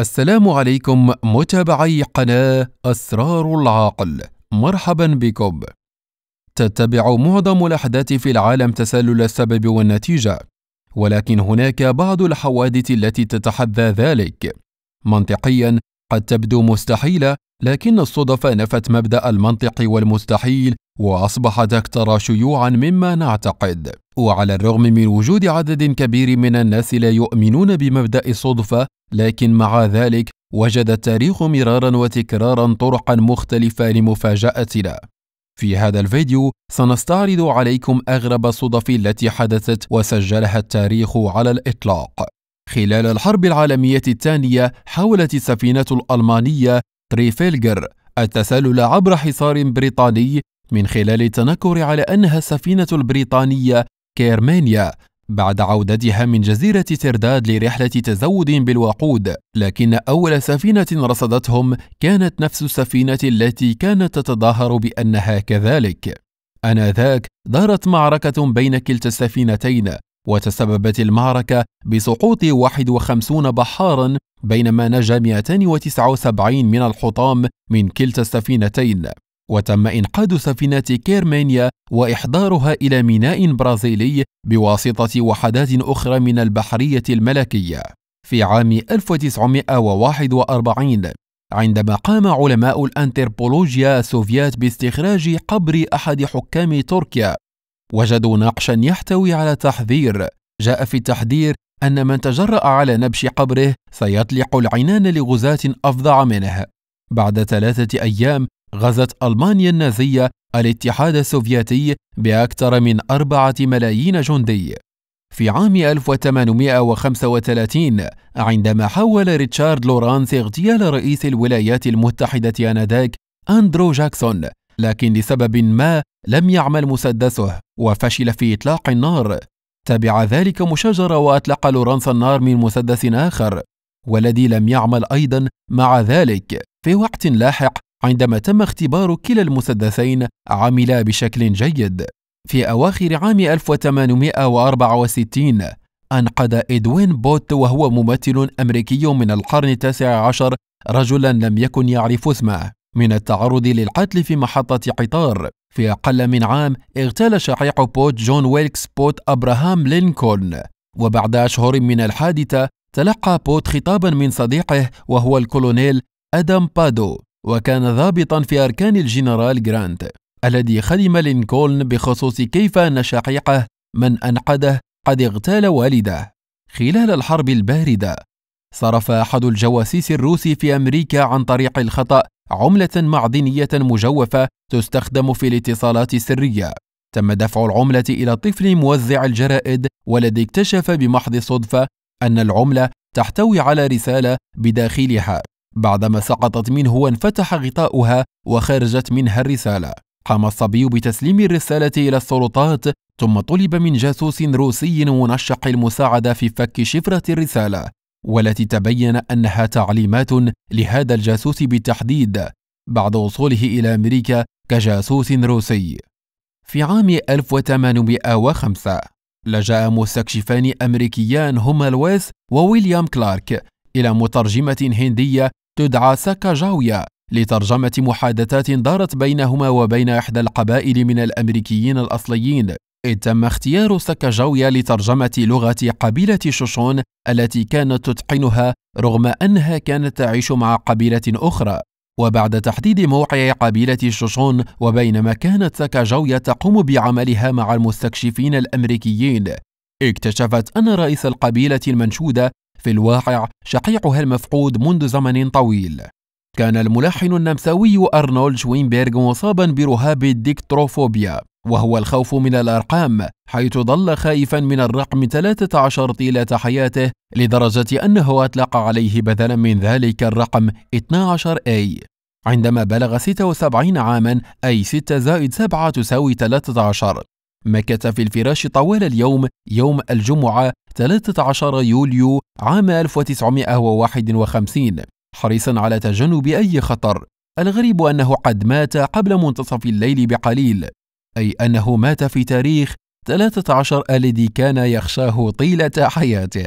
السلام عليكم متابعي قناة أسرار العقل مرحبا بكم تتبع معظم الأحداث في العالم تسلل السبب والنتيجة ولكن هناك بعض الحوادث التي تتحدى ذلك منطقيا قد تبدو مستحيلة لكن الصدف نفت مبدأ المنطق والمستحيل وأصبحت أكثر شيوعا مما نعتقد وعلى الرغم من وجود عدد كبير من الناس لا يؤمنون بمبدأ الصدفة لكن مع ذلك وجد التاريخ مرارا وتكرارا طرقا مختلفة لمفاجأتنا في هذا الفيديو سنستعرض عليكم أغرب الصدف التي حدثت وسجلها التاريخ على الإطلاق خلال الحرب العالمية الثانية حاولت السفينة الألمانية تريفيلجر التسلل عبر حصار بريطاني من خلال التنكر على أنها السفينة البريطانية كيرمانيا بعد عودتها من جزيرة ترداد لرحلة تزود بالوقود، لكن أول سفينة رصدتهم كانت نفس السفينة التي كانت تتظاهر بأنها كذلك. آنذاك دارت معركة بين كلتا السفينتين، وتسببت المعركة بسقوط 51 بحارا بينما نجا 279 من الحطام من كلتا السفينتين وتم إنقاذ سفينة كيرمانيا وإحضارها إلى ميناء برازيلي بواسطة وحدات أخرى من البحرية الملكية في عام 1941 عندما قام علماء الأنتربولوجيا السوفيات باستخراج قبر أحد حكام تركيا وجدوا نقشا يحتوي على تحذير جاء في التحذير أن من تجرأ على نبش قبره سيطلق العنان لغزاة أفظع منه. بعد ثلاثة أيام غزت ألمانيا النازية الاتحاد السوفيتي بأكثر من أربعة ملايين جندي. في عام 1835 عندما حاول ريتشارد لورانس اغتيال رئيس الولايات المتحدة آنذاك أندرو جاكسون لكن لسبب ما لم يعمل مسدسه وفشل في إطلاق النار تبع ذلك مشاجرة وأطلق لورانس النار من مسدس آخر والذي لم يعمل أيضا مع ذلك في وقت لاحق عندما تم اختبار كلا المسدسين عملا بشكل جيد في أواخر عام 1864 أنقذ إدوين بوت وهو ممثل أمريكي من القرن التاسع عشر رجلا لم يكن يعرف اسمه من التعرض للقتل في محطة قطار في أقل من عام اغتال شحيح بوت جون ويلكس بوت أبراهام لينكولن وبعد أشهر من الحادثة تلقى بوت خطابا من صديقه وهو الكولونيل أدم بادو وكان ضابطا في أركان الجنرال جرانت الذي خدم لينكولن بخصوص كيف أن شحيحه من أنقذه قد اغتال والده خلال الحرب الباردة صرف أحد الجواسيس الروسي في أمريكا عن طريق الخطأ عملة معدنية مجوفة تستخدم في الاتصالات السرية. تم دفع العملة إلى طفل موزع الجرائد والذي اكتشف بمحض الصدفة أن العملة تحتوي على رسالة بداخلها. بعدما سقطت منه وانفتح غطاؤها وخرجت منها الرسالة. قام الصبي بتسليم الرسالة إلى السلطات ثم طلب من جاسوس روسي منشق المساعدة في فك شفرة الرسالة والتي تبين انها تعليمات لهذا الجاسوس بالتحديد بعد وصوله الى امريكا كجاسوس روسي. في عام 1805 لجأ مستكشفان امريكيان هما لويس وويليام كلارك الى مترجمة هندية تدعى ساكا جاويا لترجمة محادثات دارت بينهما وبين إحدى القبائل من الأمريكيين الأصليين إذ تم اختيار ساكاجاويا لترجمة لغة قبيلة شوشون التي كانت تتقنها رغم أنها كانت تعيش مع قبيلة أخرى وبعد تحديد موقع قبيلة شوشون وبينما كانت ساكاجاويا تقوم بعملها مع المستكشفين الأمريكيين اكتشفت أن رئيس القبيلة المنشودة في الواقع شقيقها المفقود منذ زمن طويل كان الملحن النمساوي أرنولد شوينبيرغ مصابا برهاب الديكتروفوبيا وهو الخوف من الأرقام حيث ظل خائفا من الرقم 13 طيلة حياته لدرجة أنه أطلق عليه بدلا من ذلك الرقم 12 أي عندما بلغ 76 عاما أي 6 زائد 7 تساوي 13 مكث في الفراش طوال اليوم يوم الجمعة 13 يوليو عام 1951 حريصا على تجنب أي خطر الغريب أنه قد مات قبل منتصف الليل بقليل أي أنه مات في تاريخ 13 الذي كان يخشاه طيلة حياته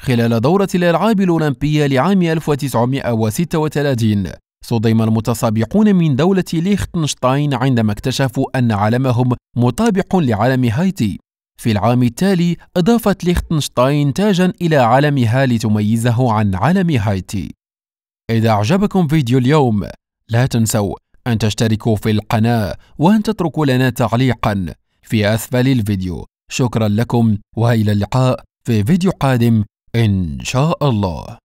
خلال دورة الألعاب الأولمبية لعام 1936 صدم المتسابقون من دولة ليختنشتاين عندما اكتشفوا أن علمهم مطابق لعلم هايتي في العام التالي أضافت ليختنشتاين تاجا إلى علمها لتميزه عن علم هايتي إذا أعجبكم فيديو اليوم لا تنسوا أن تشتركوا في القناة وأن تتركوا لنا تعليقا في أسفل الفيديو شكرا لكم وإلى اللقاء في فيديو قادم إن شاء الله